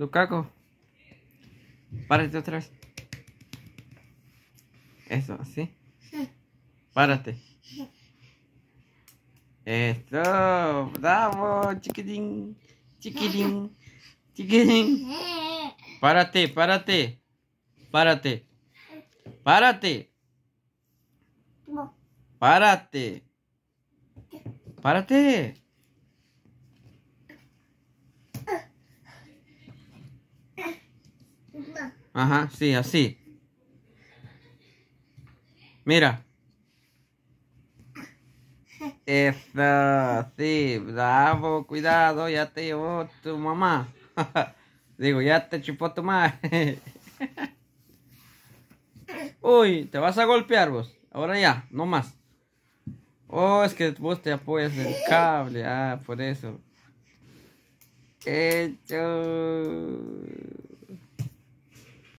Lukaku. Párate otra vez. Eso, así. Párate. Esto. Bravo, chiquitín. Chiquitín. Chiquitín. Párate, párate. Párate. Párate. Párate. Párate. Ajá, sí, así. Mira. Eso, sí, bravo, cuidado, ya te llevó tu mamá. Digo, ya te chupó tu madre. Uy, te vas a golpear vos. Ahora ya, no más. Oh, es que vos te apoyas el cable. Ah, por eso. Hecho.